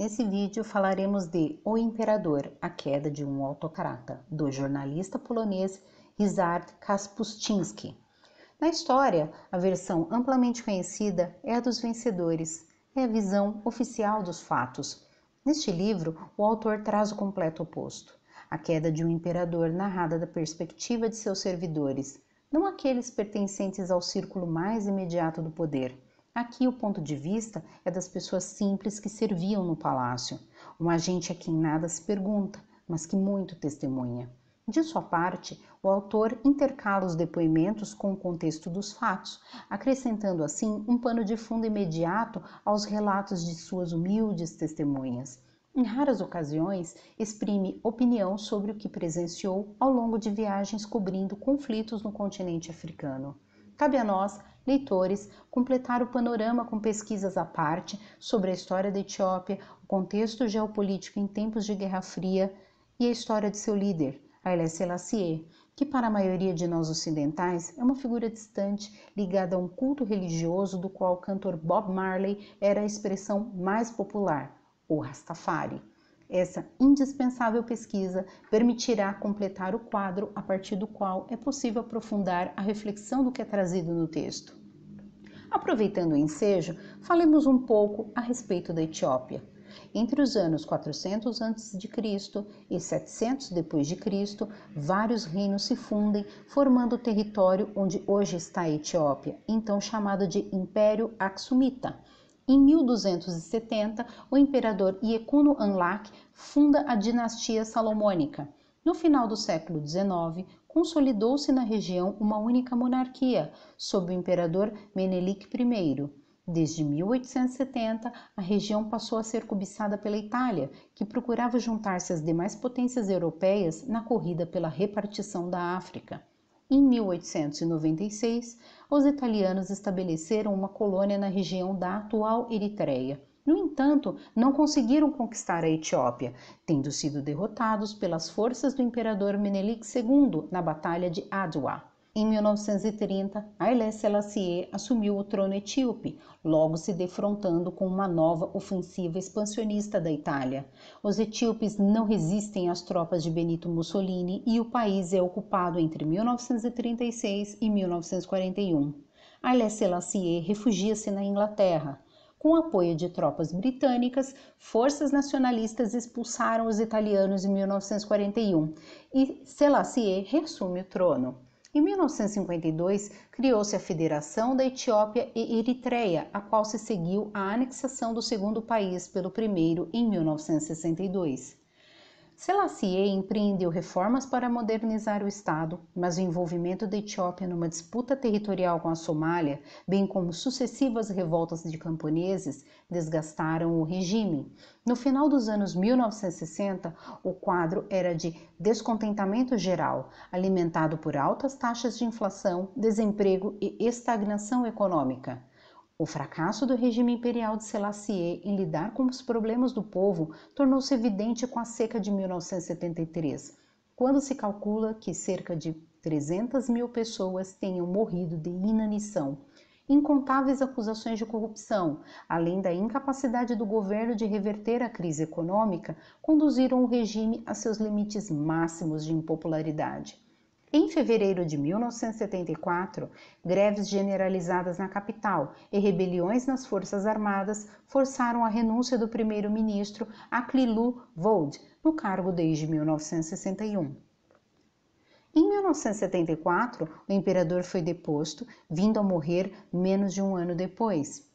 Nesse vídeo falaremos de O Imperador, a queda de um autocrata, do jornalista polonês Ryszard Kaspuscinski. Na história, a versão amplamente conhecida é a dos vencedores, é a visão oficial dos fatos. Neste livro, o autor traz o completo oposto, a queda de um imperador narrada da perspectiva de seus servidores, não aqueles pertencentes ao círculo mais imediato do poder. Aqui o ponto de vista é das pessoas simples que serviam no palácio, um agente a quem nada se pergunta, mas que muito testemunha. De sua parte, o autor intercala os depoimentos com o contexto dos fatos, acrescentando assim um pano de fundo imediato aos relatos de suas humildes testemunhas. Em raras ocasiões, exprime opinião sobre o que presenciou ao longo de viagens cobrindo conflitos no continente africano. Cabe a nós leitores completar o panorama com pesquisas à parte sobre a história da Etiópia, o contexto geopolítico em tempos de Guerra Fria e a história de seu líder, Haile Selassie, que para a maioria de nós ocidentais é uma figura distante ligada a um culto religioso do qual o cantor Bob Marley era a expressão mais popular, o Rastafari. Essa indispensável pesquisa permitirá completar o quadro a partir do qual é possível aprofundar a reflexão do que é trazido no texto. Aproveitando o ensejo, falemos um pouco a respeito da Etiópia. Entre os anos 400 a.C. e 700 d.C., vários reinos se fundem, formando o território onde hoje está a Etiópia, então chamado de Império Aksumita. Em 1270, o imperador Yekuno Anlak funda a dinastia salomônica. No final do século XIX, consolidou-se na região uma única monarquia, sob o imperador Menelik I. Desde 1870, a região passou a ser cobiçada pela Itália, que procurava juntar-se às demais potências europeias na corrida pela repartição da África. Em 1896, os italianos estabeleceram uma colônia na região da atual Eritreia. No entanto, não conseguiram conquistar a Etiópia, tendo sido derrotados pelas forças do imperador Menelik II na Batalha de Adwa. Em 1930, Haile Selassie assumiu o trono etíope, logo se defrontando com uma nova ofensiva expansionista da Itália. Os etíopes não resistem às tropas de Benito Mussolini e o país é ocupado entre 1936 e 1941. Haile Selassie refugia-se na Inglaterra. Com apoio de tropas britânicas, forças nacionalistas expulsaram os italianos em 1941 e Selassie reassume o trono. Em 1952, criou-se a Federação da Etiópia e Eritreia, a qual se seguiu a anexação do segundo país pelo primeiro em 1962. Selassie empreendeu reformas para modernizar o Estado, mas o envolvimento da Etiópia numa disputa territorial com a Somália, bem como sucessivas revoltas de camponeses, desgastaram o regime. No final dos anos 1960, o quadro era de descontentamento geral, alimentado por altas taxas de inflação, desemprego e estagnação econômica. O fracasso do regime imperial de Selassie em lidar com os problemas do povo tornou-se evidente com a seca de 1973, quando se calcula que cerca de 300 mil pessoas tenham morrido de inanição. Incontáveis acusações de corrupção, além da incapacidade do governo de reverter a crise econômica, conduziram o regime a seus limites máximos de impopularidade. Em fevereiro de 1974, greves generalizadas na capital e rebeliões nas Forças Armadas forçaram a renúncia do primeiro-ministro Aklilu Vold no cargo desde 1961. Em 1974, o imperador foi deposto, vindo a morrer menos de um ano depois.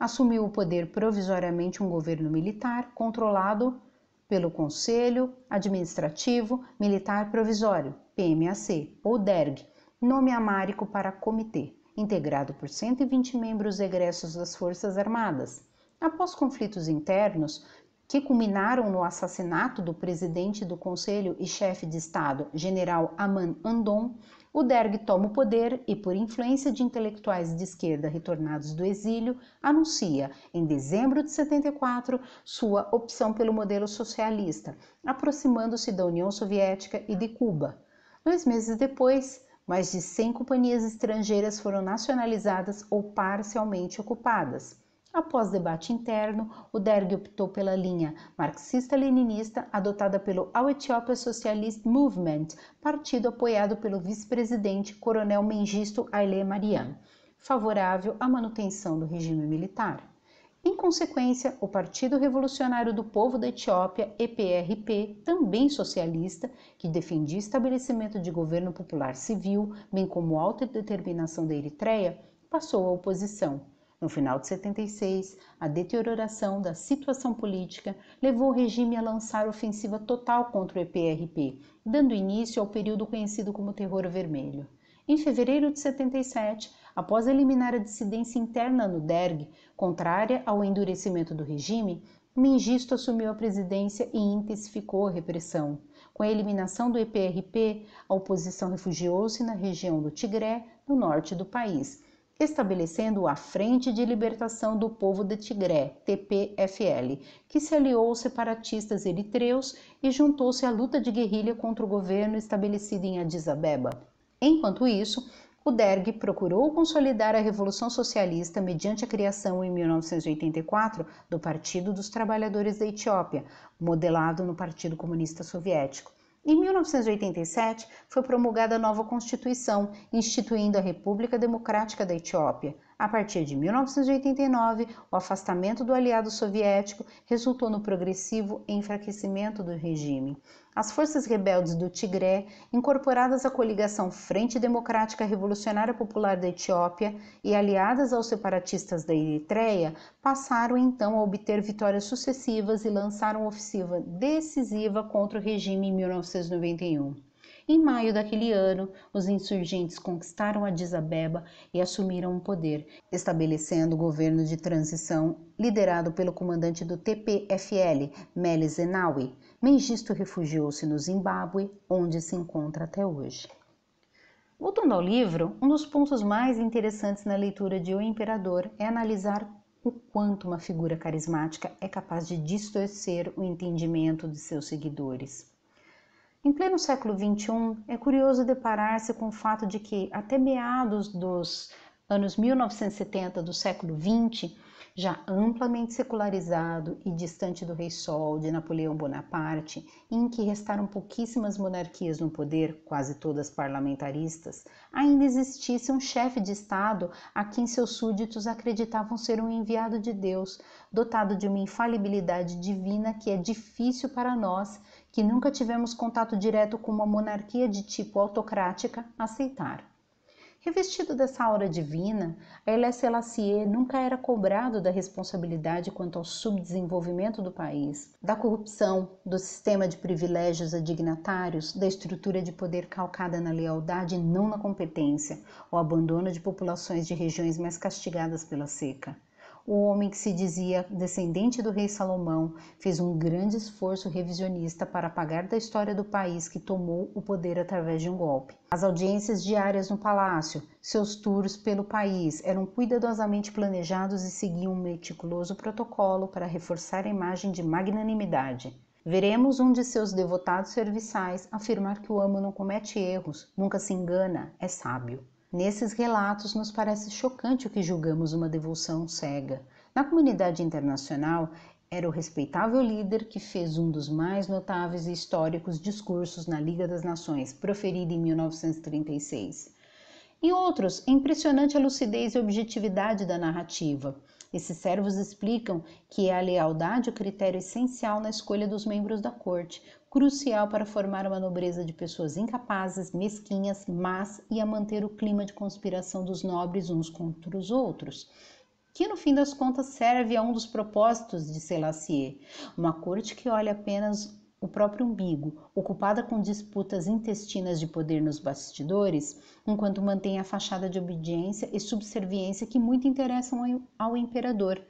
Assumiu o poder provisoriamente um governo militar controlado pelo Conselho Administrativo Militar Provisório, PMAC ou DERG, nome amárico para Comitê, integrado por 120 membros egressos das Forças Armadas. Após conflitos internos, que culminaram no assassinato do presidente do Conselho e chefe de Estado, general Aman Andon, o DERG toma o poder e, por influência de intelectuais de esquerda retornados do exílio, anuncia, em dezembro de 74, sua opção pelo modelo socialista, aproximando-se da União Soviética e de Cuba. Dois meses depois, mais de 100 companhias estrangeiras foram nacionalizadas ou parcialmente ocupadas. Após debate interno, o Derg optou pela linha marxista-leninista adotada pelo All Ethiopia Socialist Movement, partido apoiado pelo vice-presidente Coronel Mengistu Haile Mariam, favorável à manutenção do regime militar. Em consequência, o Partido Revolucionário do Povo da Etiópia, EPRP, também socialista, que defendia estabelecimento de governo popular civil, bem como autodeterminação da Eritreia, passou à oposição. No final de 76, a deterioração da situação política levou o regime a lançar ofensiva total contra o EPRP, dando início ao período conhecido como Terror Vermelho. Em fevereiro de 77, após eliminar a dissidência interna no DERG, contrária ao endurecimento do regime, Mengisto assumiu a presidência e intensificou a repressão. Com a eliminação do EPRP, a oposição refugiou-se na região do Tigré, no norte do país, estabelecendo a Frente de Libertação do Povo de Tigré, TPFL, que se aliou aos separatistas eritreus e juntou-se à luta de guerrilha contra o governo estabelecido em Addis Abeba. Enquanto isso, o DERG procurou consolidar a Revolução Socialista mediante a criação, em 1984, do Partido dos Trabalhadores da Etiópia, modelado no Partido Comunista Soviético. Em 1987, foi promulgada a nova Constituição, instituindo a República Democrática da Etiópia. A partir de 1989, o afastamento do aliado soviético resultou no progressivo enfraquecimento do regime. As forças rebeldes do Tigré, incorporadas à coligação Frente Democrática Revolucionária Popular da Etiópia e aliadas aos separatistas da Eritreia, passaram então a obter vitórias sucessivas e lançaram ofensiva decisiva contra o regime em 1991. Em maio daquele ano, os insurgentes conquistaram Addis Abeba e assumiram o poder, estabelecendo o governo de transição liderado pelo comandante do TPFL, Meles Zenawi. Mengistu refugiou-se no Zimbábue, onde se encontra até hoje. Voltando ao livro, um dos pontos mais interessantes na leitura de O Imperador é analisar o quanto uma figura carismática é capaz de distorcer o entendimento de seus seguidores. Em pleno século XXI, é curioso deparar-se com o fato de que, até meados dos anos 1970 do século XX, já amplamente secularizado e distante do Rei Sol de Napoleão Bonaparte, em que restaram pouquíssimas monarquias no poder, quase todas parlamentaristas, ainda existisse um chefe de Estado a quem seus súditos acreditavam ser um enviado de Deus, dotado de uma infalibilidade divina que é difícil para nós que nunca tivemos contato direto com uma monarquia de tipo autocrática, aceitar. Revestido dessa aura divina, Haile Selassie nunca era cobrado da responsabilidade quanto ao subdesenvolvimento do país, da corrupção, do sistema de privilégios a dignatários, da estrutura de poder calcada na lealdade e não na competência, o abandono de populações de regiões mais castigadas pela seca o homem que se dizia descendente do rei Salomão fez um grande esforço revisionista para apagar da história do país que tomou o poder através de um golpe. As audiências diárias no palácio, seus tours pelo país eram cuidadosamente planejados e seguiam um meticuloso protocolo para reforçar a imagem de magnanimidade. Veremos um de seus devotados serviçais afirmar que o amo não comete erros, nunca se engana, é sábio. Nesses relatos, nos parece chocante o que julgamos uma devoção cega. Na comunidade internacional, era o respeitável líder que fez um dos mais notáveis e históricos discursos na Liga das Nações, proferido em 1936. Em outros, é impressionante a lucidez e objetividade da narrativa. Esses servos explicam que é a lealdade o critério essencial na escolha dos membros da corte, crucial para formar uma nobreza de pessoas incapazes, mesquinhas, más e a manter o clima de conspiração dos nobres uns contra os outros, que no fim das contas serve a um dos propósitos de Selassie, uma corte que olha apenas o próprio umbigo, ocupada com disputas intestinas de poder nos bastidores, enquanto mantém a fachada de obediência e subserviência que muito interessam ao imperador,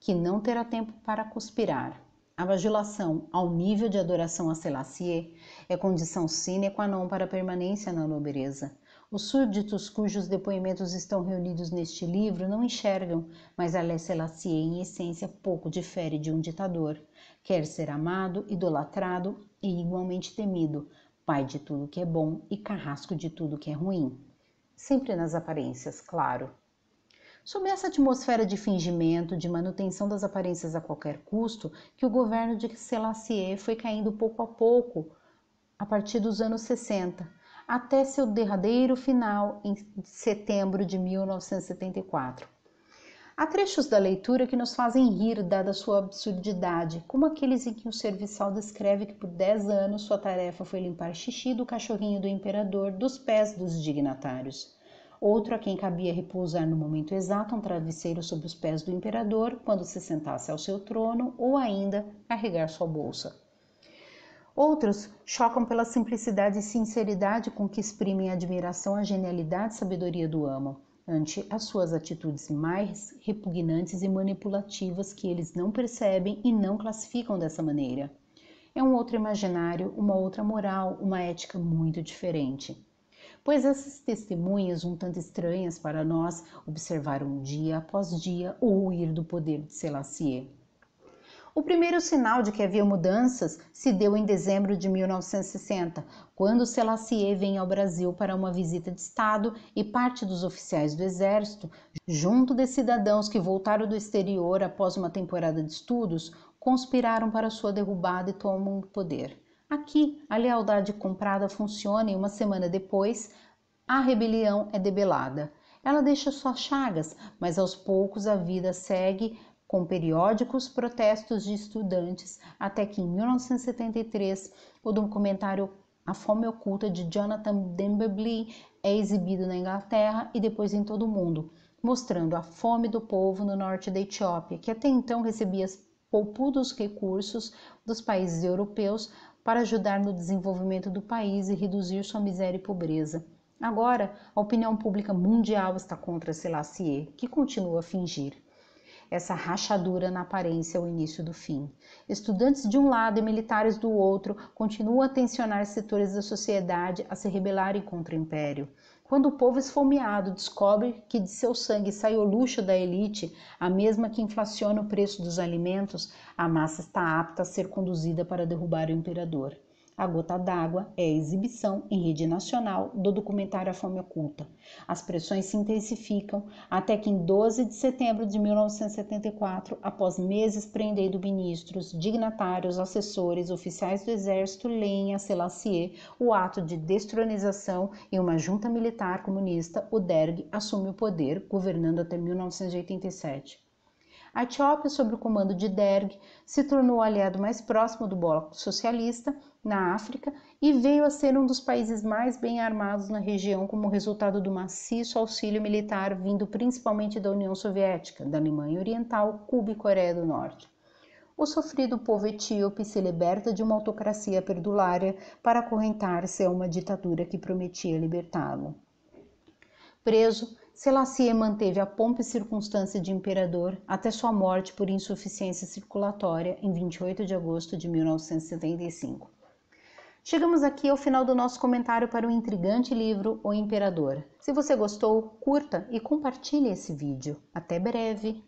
que não terá tempo para conspirar. A bajulação ao nível de adoração a Selassie é condição sine qua non para a permanência na nobreza. Os súditos cujos depoimentos estão reunidos neste livro não enxergam, mas Lé Selassie em essência pouco difere de um ditador. Quer ser amado, idolatrado e igualmente temido, pai de tudo que é bom e carrasco de tudo que é ruim. Sempre nas aparências, claro. Sob essa atmosfera de fingimento, de manutenção das aparências a qualquer custo, que o governo de Selassie foi caindo pouco a pouco a partir dos anos 60, até seu derradeiro final em setembro de 1974. Há trechos da leitura que nos fazem rir, dada sua absurdidade, como aqueles em que um serviçal descreve que por 10 anos sua tarefa foi limpar xixi do cachorrinho do imperador dos pés dos dignatários outro a quem cabia repousar no momento exato um travesseiro sobre os pés do imperador quando se sentasse ao seu trono ou ainda carregar sua bolsa. Outros chocam pela simplicidade e sinceridade com que exprimem admiração à genialidade e sabedoria do amo, ante as suas atitudes mais repugnantes e manipulativas que eles não percebem e não classificam dessa maneira. É um outro imaginário, uma outra moral, uma ética muito diferente pois essas testemunhas, um tanto estranhas para nós, observaram dia após dia o ruir do poder de Selassie. O primeiro sinal de que havia mudanças se deu em dezembro de 1960, quando Selassie vem ao Brasil para uma visita de Estado e parte dos oficiais do Exército, junto de cidadãos que voltaram do exterior após uma temporada de estudos, conspiraram para sua derrubada e tomam o poder. Aqui, a lealdade comprada funciona e uma semana depois, a rebelião é debelada. Ela deixa suas chagas, mas aos poucos a vida segue com periódicos protestos de estudantes, até que em 1973 o documentário A Fome Oculta de Jonathan Dimbleby é exibido na Inglaterra e depois em todo o mundo, mostrando a fome do povo no norte da Etiópia, que até então recebia poupudos recursos dos países europeus para ajudar no desenvolvimento do país e reduzir sua miséria e pobreza. Agora, a opinião pública mundial está contra Selassie, é, que continua a fingir. Essa rachadura na aparência é o início do fim. Estudantes de um lado e militares do outro continuam a tensionar setores da sociedade a se rebelarem contra o império. Quando o povo esfomeado descobre que de seu sangue saiu o luxo da elite, a mesma que inflaciona o preço dos alimentos, a massa está apta a ser conduzida para derrubar o imperador. A Gota d'Água é a exibição em rede nacional do documentário A Fome Oculta. As pressões se intensificam até que, em 12 de setembro de 1974, após meses prendendo ministros, dignatários, assessores, oficiais do Exército, leem a Selassie o ato de destronização e uma junta militar comunista, o DERG assume o poder, governando até 1987. A Etiópia, sob o comando de Derg, se tornou o aliado mais próximo do bloco socialista na África e veio a ser um dos países mais bem armados na região como resultado do maciço auxílio militar vindo principalmente da União Soviética, da Alemanha Oriental, Cuba e Coreia do Norte. O sofrido povo etíope se liberta de uma autocracia perdulária para acorrentar-se a uma ditadura que prometia libertá-lo. Preso, Selassie manteve a pompa e circunstância de imperador até sua morte por insuficiência circulatória em 28 de agosto de 1975. Chegamos aqui ao final do nosso comentário para o intrigante livro O Imperador. Se você gostou, curta e compartilhe esse vídeo. Até breve!